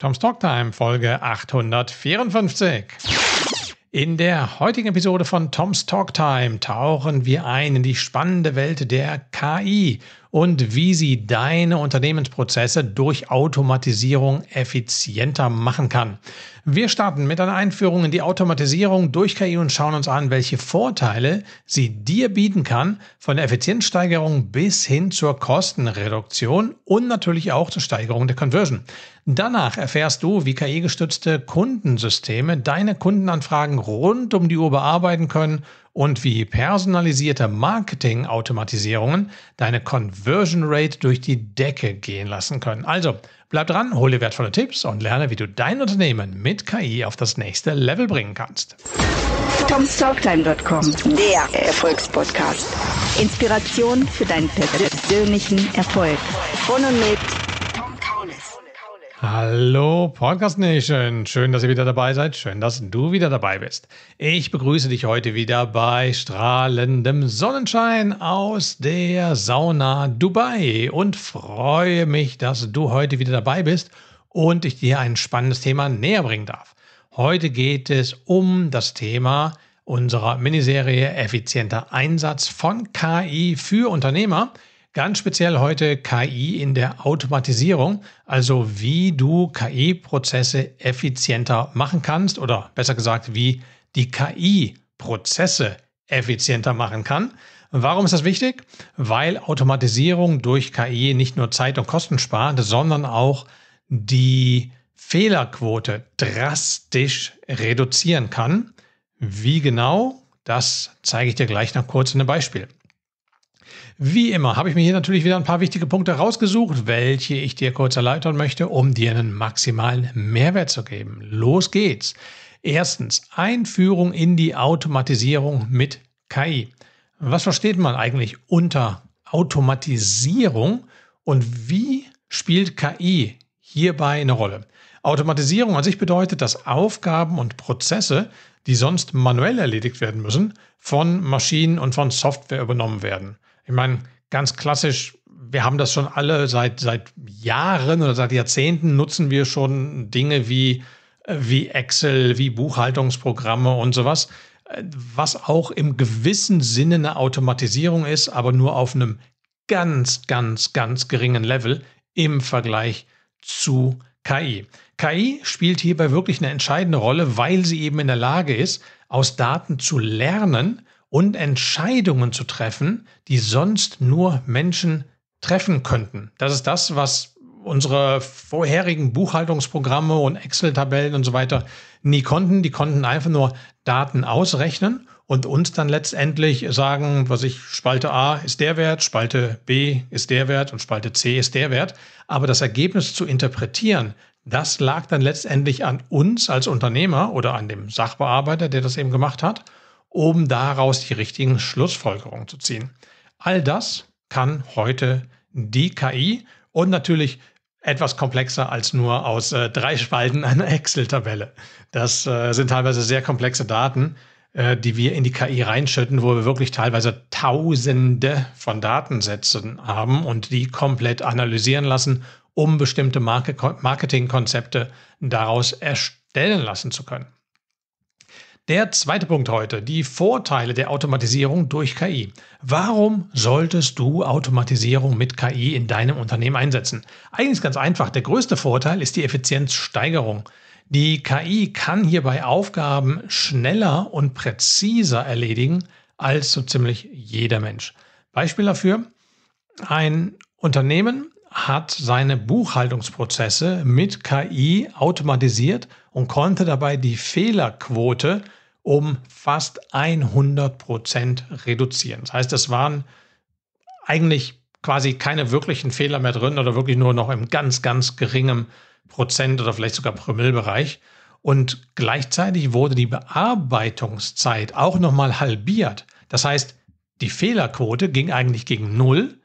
Tom's Talk Time, Folge 854. In der heutigen Episode von Tom's Talk Time tauchen wir ein in die spannende Welt der KI und wie sie deine Unternehmensprozesse durch Automatisierung effizienter machen kann. Wir starten mit einer Einführung in die Automatisierung durch KI und schauen uns an, welche Vorteile sie dir bieten kann, von der Effizienzsteigerung bis hin zur Kostenreduktion und natürlich auch zur Steigerung der Conversion. Danach erfährst du, wie KI-gestützte Kundensysteme deine Kundenanfragen rund um die Uhr bearbeiten können und wie personalisierte Marketing-Automatisierungen deine Conversion Rate durch die Decke gehen lassen können. Also bleib dran, hole wertvolle Tipps und lerne, wie du dein Unternehmen mit KI auf das nächste Level bringen kannst. TomStalktime.com, der Erfolgspodcast. Inspiration für deinen persönlichen Erfolg. Von und mit Hallo Podcast Nation, schön, dass ihr wieder dabei seid, schön, dass du wieder dabei bist. Ich begrüße dich heute wieder bei strahlendem Sonnenschein aus der Sauna Dubai und freue mich, dass du heute wieder dabei bist und ich dir ein spannendes Thema näher bringen darf. Heute geht es um das Thema unserer Miniserie Effizienter Einsatz von KI für Unternehmer – Ganz speziell heute KI in der Automatisierung, also wie du KI-Prozesse effizienter machen kannst oder besser gesagt, wie die KI Prozesse effizienter machen kann. Warum ist das wichtig? Weil Automatisierung durch KI nicht nur Zeit und Kosten spart, sondern auch die Fehlerquote drastisch reduzieren kann. Wie genau? Das zeige ich dir gleich noch kurz in einem Beispiel. Wie immer habe ich mir hier natürlich wieder ein paar wichtige Punkte rausgesucht, welche ich dir kurz erläutern möchte, um dir einen maximalen Mehrwert zu geben. Los geht's. Erstens, Einführung in die Automatisierung mit KI. Was versteht man eigentlich unter Automatisierung und wie spielt KI hierbei eine Rolle? Automatisierung an sich bedeutet, dass Aufgaben und Prozesse, die sonst manuell erledigt werden müssen, von Maschinen und von Software übernommen werden. Ich meine, ganz klassisch, wir haben das schon alle seit, seit Jahren oder seit Jahrzehnten nutzen wir schon Dinge wie, äh, wie Excel, wie Buchhaltungsprogramme und sowas, äh, was auch im gewissen Sinne eine Automatisierung ist, aber nur auf einem ganz, ganz, ganz geringen Level im Vergleich zu KI. KI spielt hierbei wirklich eine entscheidende Rolle, weil sie eben in der Lage ist, aus Daten zu lernen und Entscheidungen zu treffen, die sonst nur Menschen treffen könnten. Das ist das, was unsere vorherigen Buchhaltungsprogramme und Excel-Tabellen und so weiter nie konnten. Die konnten einfach nur Daten ausrechnen und uns dann letztendlich sagen, was ich, Spalte A ist der Wert, Spalte B ist der Wert und Spalte C ist der Wert. Aber das Ergebnis zu interpretieren, das lag dann letztendlich an uns als Unternehmer oder an dem Sachbearbeiter, der das eben gemacht hat um daraus die richtigen Schlussfolgerungen zu ziehen. All das kann heute die KI und natürlich etwas komplexer als nur aus äh, drei Spalten einer Excel-Tabelle. Das äh, sind teilweise sehr komplexe Daten, äh, die wir in die KI reinschütten, wo wir wirklich teilweise Tausende von Datensätzen haben und die komplett analysieren lassen, um bestimmte Marketingkonzepte daraus erstellen lassen zu können. Der zweite Punkt heute, die Vorteile der Automatisierung durch KI. Warum solltest du Automatisierung mit KI in deinem Unternehmen einsetzen? Eigentlich ganz einfach, der größte Vorteil ist die Effizienzsteigerung. Die KI kann hierbei Aufgaben schneller und präziser erledigen als so ziemlich jeder Mensch. Beispiel dafür, ein Unternehmen hat seine Buchhaltungsprozesse mit KI automatisiert und konnte dabei die Fehlerquote um fast 100 Prozent reduzieren. Das heißt, es waren eigentlich quasi keine wirklichen Fehler mehr drin oder wirklich nur noch im ganz, ganz geringen Prozent oder vielleicht sogar Promillbereich. Und gleichzeitig wurde die Bearbeitungszeit auch nochmal halbiert. Das heißt, die Fehlerquote ging eigentlich gegen Null,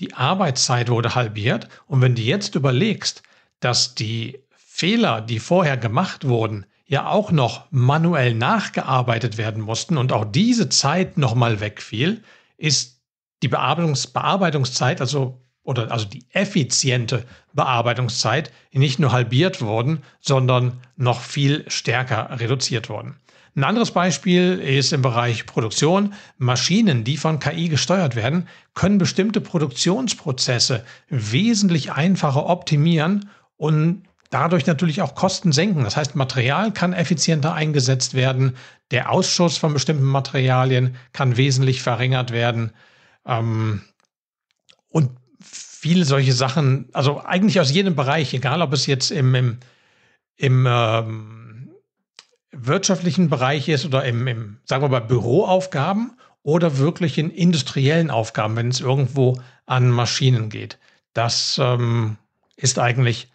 die Arbeitszeit wurde halbiert. Und wenn du jetzt überlegst, dass die Fehler, die vorher gemacht wurden, ja auch noch manuell nachgearbeitet werden mussten und auch diese Zeit nochmal wegfiel, ist die Bearbeitungs Bearbeitungszeit, also oder also die effiziente Bearbeitungszeit nicht nur halbiert worden, sondern noch viel stärker reduziert worden. Ein anderes Beispiel ist im Bereich Produktion. Maschinen, die von KI gesteuert werden, können bestimmte Produktionsprozesse wesentlich einfacher optimieren und dadurch natürlich auch Kosten senken. Das heißt, Material kann effizienter eingesetzt werden, der Ausschuss von bestimmten Materialien kann wesentlich verringert werden. Ähm, und viele solche Sachen, also eigentlich aus jedem Bereich, egal ob es jetzt im, im, im ähm, wirtschaftlichen Bereich ist oder im, im, sagen wir mal, Büroaufgaben oder wirklich in industriellen Aufgaben, wenn es irgendwo an Maschinen geht. Das ähm, ist eigentlich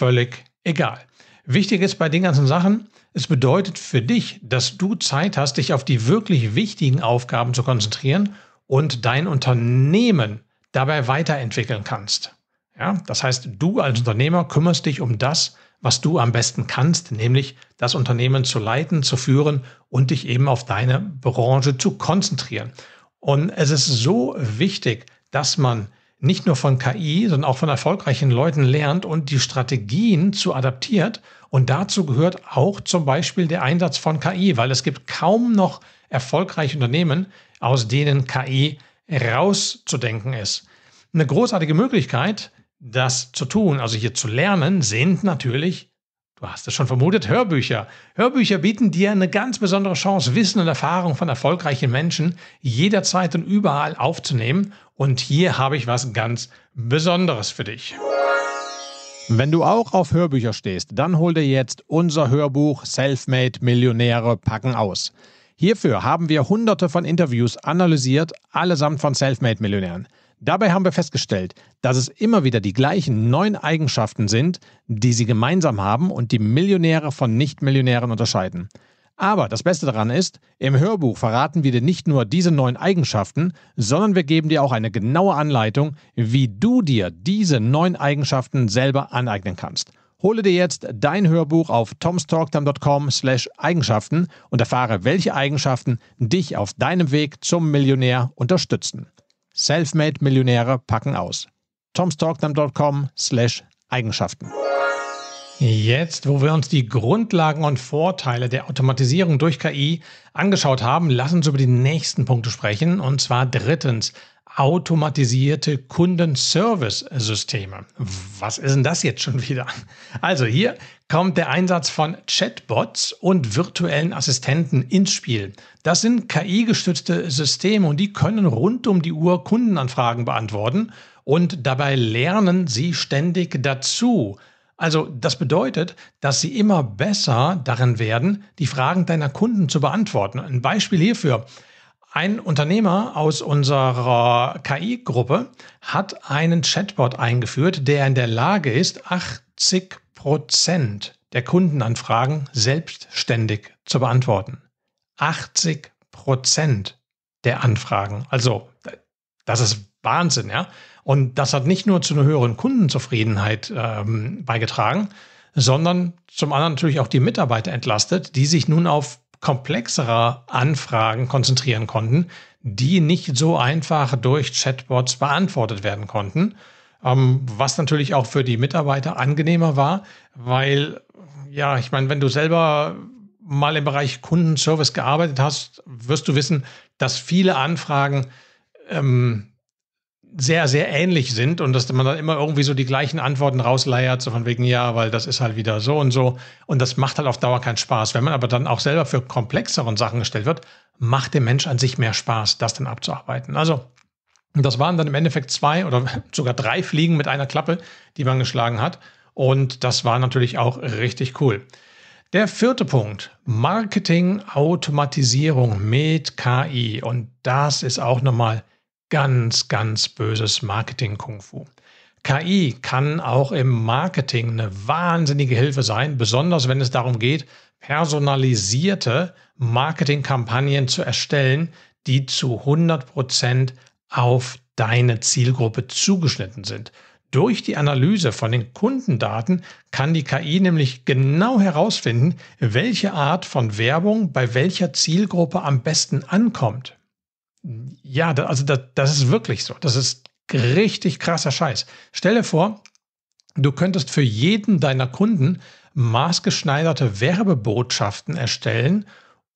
völlig egal. Wichtig ist bei den ganzen Sachen, es bedeutet für dich, dass du Zeit hast, dich auf die wirklich wichtigen Aufgaben zu konzentrieren und dein Unternehmen dabei weiterentwickeln kannst. Ja, das heißt, du als Unternehmer kümmerst dich um das, was du am besten kannst, nämlich das Unternehmen zu leiten, zu führen und dich eben auf deine Branche zu konzentrieren. Und es ist so wichtig, dass man nicht nur von KI, sondern auch von erfolgreichen Leuten lernt und die Strategien zu adaptiert. Und dazu gehört auch zum Beispiel der Einsatz von KI, weil es gibt kaum noch erfolgreiche Unternehmen, aus denen KI rauszudenken ist. Eine großartige Möglichkeit, das zu tun, also hier zu lernen, sind natürlich Du hast es schon vermutet, Hörbücher. Hörbücher bieten dir eine ganz besondere Chance, Wissen und Erfahrung von erfolgreichen Menschen jederzeit und überall aufzunehmen. Und hier habe ich was ganz Besonderes für dich. Wenn du auch auf Hörbücher stehst, dann hol dir jetzt unser Hörbuch Selfmade Millionäre packen aus. Hierfür haben wir hunderte von Interviews analysiert, allesamt von Selfmade Millionären. Dabei haben wir festgestellt, dass es immer wieder die gleichen neun Eigenschaften sind, die sie gemeinsam haben und die Millionäre von Nichtmillionären unterscheiden. Aber das Beste daran ist, im Hörbuch verraten wir dir nicht nur diese neuen Eigenschaften, sondern wir geben dir auch eine genaue Anleitung, wie du dir diese neuen Eigenschaften selber aneignen kannst. Hole dir jetzt dein Hörbuch auf tomstalktime.com slash Eigenschaften und erfahre, welche Eigenschaften dich auf deinem Weg zum Millionär unterstützen. Selfmade-Millionäre packen aus. tomstalkdam.com slash Eigenschaften. Jetzt, wo wir uns die Grundlagen und Vorteile der Automatisierung durch KI angeschaut haben, lass uns über die nächsten Punkte sprechen. Und zwar drittens, automatisierte Kundenservice-Systeme. Was ist denn das jetzt schon wieder? Also hier kommt der Einsatz von Chatbots und virtuellen Assistenten ins Spiel. Das sind KI-gestützte Systeme und die können rund um die Uhr Kundenanfragen beantworten und dabei lernen sie ständig dazu. Also das bedeutet, dass sie immer besser darin werden, die Fragen deiner Kunden zu beantworten. Ein Beispiel hierfür. Ein Unternehmer aus unserer KI-Gruppe hat einen Chatbot eingeführt, der in der Lage ist, 80 Prozent der Kundenanfragen selbstständig zu beantworten. 80 Prozent der Anfragen. Also, das ist Wahnsinn, ja. Und das hat nicht nur zu einer höheren Kundenzufriedenheit ähm, beigetragen, sondern zum anderen natürlich auch die Mitarbeiter entlastet, die sich nun auf komplexerer Anfragen konzentrieren konnten, die nicht so einfach durch Chatbots beantwortet werden konnten. Ähm, was natürlich auch für die Mitarbeiter angenehmer war, weil, ja, ich meine, wenn du selber mal im Bereich Kundenservice gearbeitet hast, wirst du wissen, dass viele Anfragen ähm, sehr, sehr ähnlich sind und dass man dann immer irgendwie so die gleichen Antworten rausleiert, so von wegen, ja, weil das ist halt wieder so und so. Und das macht halt auf Dauer keinen Spaß. Wenn man aber dann auch selber für komplexeren Sachen gestellt wird, macht dem Mensch an sich mehr Spaß, das dann abzuarbeiten. Also, das waren dann im Endeffekt zwei oder sogar drei Fliegen mit einer Klappe, die man geschlagen hat. Und das war natürlich auch richtig cool. Der vierte Punkt, Marketing Automatisierung mit KI. Und das ist auch nochmal ganz, ganz böses Marketing-Kung-Fu. KI kann auch im Marketing eine wahnsinnige Hilfe sein, besonders wenn es darum geht, personalisierte Marketingkampagnen zu erstellen, die zu 100% auf deine Zielgruppe zugeschnitten sind. Durch die Analyse von den Kundendaten kann die KI nämlich genau herausfinden, welche Art von Werbung bei welcher Zielgruppe am besten ankommt ja, da, also da, das ist wirklich so. Das ist richtig krasser Scheiß. Stell dir vor, du könntest für jeden deiner Kunden maßgeschneiderte Werbebotschaften erstellen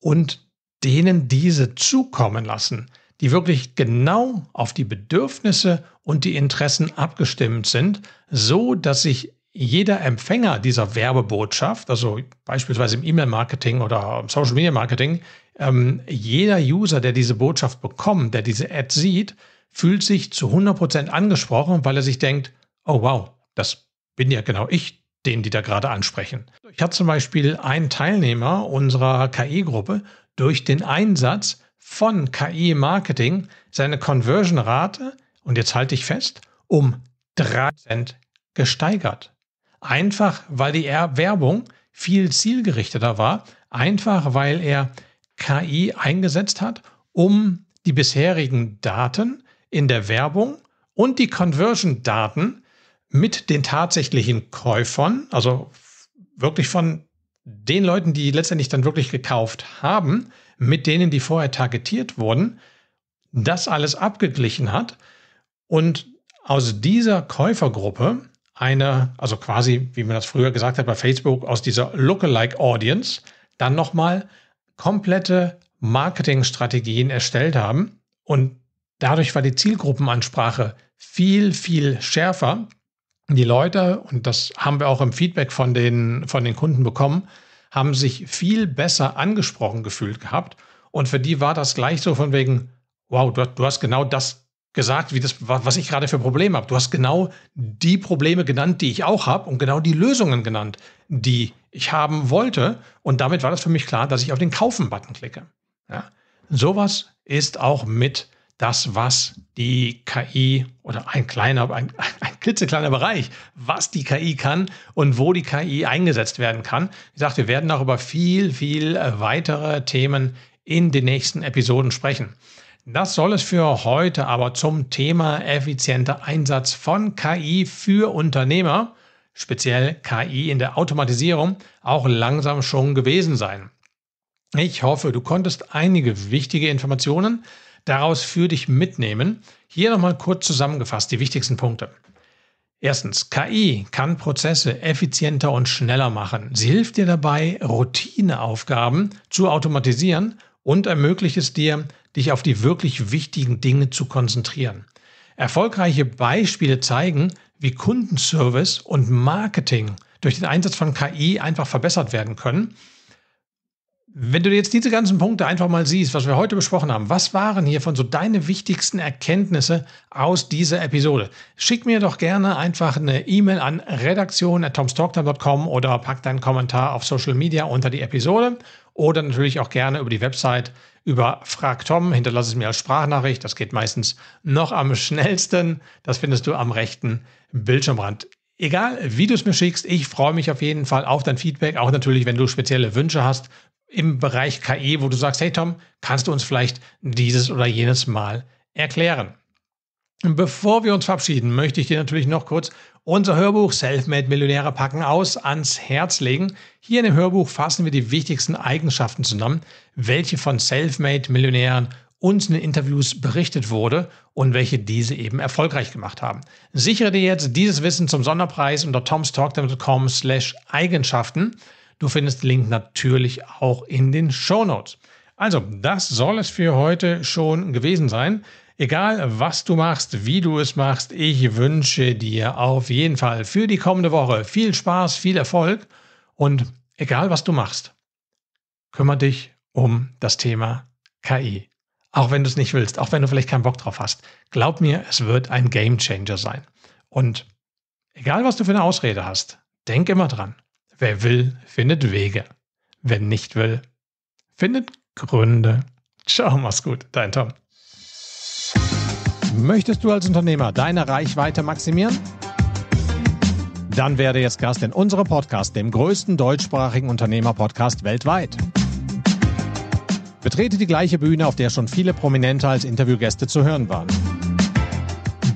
und denen diese zukommen lassen, die wirklich genau auf die Bedürfnisse und die Interessen abgestimmt sind, so dass sich jeder Empfänger dieser Werbebotschaft, also beispielsweise im E-Mail-Marketing oder im Social-Media-Marketing, ähm, jeder User, der diese Botschaft bekommt, der diese Ad sieht, fühlt sich zu 100% angesprochen, weil er sich denkt, oh wow, das bin ja genau ich, den die da gerade ansprechen. Ich habe zum Beispiel einen Teilnehmer unserer KI-Gruppe, durch den Einsatz von KI-Marketing seine Conversion-Rate, und jetzt halte ich fest, um 3 Cent gesteigert. Einfach, weil die Werbung viel zielgerichteter war, einfach weil er KI eingesetzt hat, um die bisherigen Daten in der Werbung und die Conversion-Daten mit den tatsächlichen Käufern, also wirklich von den Leuten, die letztendlich dann wirklich gekauft haben, mit denen, die vorher targetiert wurden, das alles abgeglichen hat und aus dieser Käufergruppe eine, also quasi, wie man das früher gesagt hat bei Facebook, aus dieser Lookalike Audience dann nochmal komplette Marketingstrategien erstellt haben und dadurch war die Zielgruppenansprache viel, viel schärfer. Die Leute, und das haben wir auch im Feedback von den, von den Kunden bekommen, haben sich viel besser angesprochen gefühlt gehabt. Und für die war das gleich so von wegen, wow, du, du hast genau das gesagt, wie das, was ich gerade für Probleme habe. Du hast genau die Probleme genannt, die ich auch habe und genau die Lösungen genannt, die ich haben wollte. Und damit war das für mich klar, dass ich auf den Kaufen-Button klicke. Ja. Sowas ist auch mit das, was die KI oder ein kleiner, ein, ein, klitzekleiner Bereich, was die KI kann und wo die KI eingesetzt werden kann. Wie gesagt, wir werden darüber viel, viel äh, weitere Themen in den nächsten Episoden sprechen. Das soll es für heute aber zum Thema effizienter Einsatz von KI für Unternehmer speziell KI in der Automatisierung, auch langsam schon gewesen sein. Ich hoffe, du konntest einige wichtige Informationen daraus für dich mitnehmen. Hier nochmal kurz zusammengefasst die wichtigsten Punkte. Erstens, KI kann Prozesse effizienter und schneller machen. Sie hilft dir dabei, Routineaufgaben zu automatisieren und ermöglicht es dir, dich auf die wirklich wichtigen Dinge zu konzentrieren. Erfolgreiche Beispiele zeigen, wie Kundenservice und Marketing durch den Einsatz von KI einfach verbessert werden können. Wenn du jetzt diese ganzen Punkte einfach mal siehst, was wir heute besprochen haben, was waren hiervon so deine wichtigsten Erkenntnisse aus dieser Episode? Schick mir doch gerne einfach eine E-Mail an redaktion.tomstalktime.com oder pack deinen Kommentar auf Social Media unter die Episode oder natürlich auch gerne über die Website über Frag Tom. Hinterlass es mir als Sprachnachricht. Das geht meistens noch am schnellsten. Das findest du am rechten Bildschirmrand. Egal, wie du es mir schickst, ich freue mich auf jeden Fall auf dein Feedback. Auch natürlich, wenn du spezielle Wünsche hast im Bereich KI, e, wo du sagst, hey Tom, kannst du uns vielleicht dieses oder jenes Mal erklären? Bevor wir uns verabschieden, möchte ich dir natürlich noch kurz unser Hörbuch Selfmade Millionäre packen aus ans Herz legen. Hier in dem Hörbuch fassen wir die wichtigsten Eigenschaften zusammen, welche von Selfmade Millionären uns in den Interviews berichtet wurde und welche diese eben erfolgreich gemacht haben. Sichere dir jetzt dieses Wissen zum Sonderpreis unter tomstalk.com slash Eigenschaften. Du findest den Link natürlich auch in den Show Notes. Also, das soll es für heute schon gewesen sein. Egal, was du machst, wie du es machst, ich wünsche dir auf jeden Fall für die kommende Woche viel Spaß, viel Erfolg und egal, was du machst, kümmere dich um das Thema KI. Auch wenn du es nicht willst, auch wenn du vielleicht keinen Bock drauf hast. Glaub mir, es wird ein Game Changer sein. Und egal, was du für eine Ausrede hast, denk immer dran. Wer will, findet Wege. Wer nicht will, findet Gründe. Ciao, mach's gut. Dein Tom. Möchtest du als Unternehmer deine Reichweite maximieren? Dann werde jetzt Gast in unserem Podcast, dem größten deutschsprachigen Unternehmer-Podcast weltweit. Betrete die gleiche Bühne, auf der schon viele Prominente als Interviewgäste zu hören waren.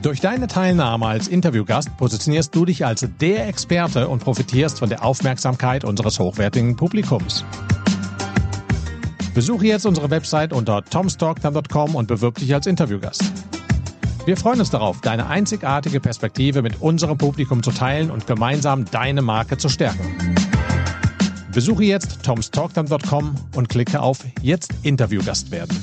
Durch deine Teilnahme als Interviewgast positionierst du dich als der Experte und profitierst von der Aufmerksamkeit unseres hochwertigen Publikums. Besuche jetzt unsere Website unter tomstockner.com und bewirb dich als Interviewgast. Wir freuen uns darauf, deine einzigartige Perspektive mit unserem Publikum zu teilen und gemeinsam deine Marke zu stärken. Besuche jetzt tomstalktime.com und klicke auf Jetzt Interviewgast werden.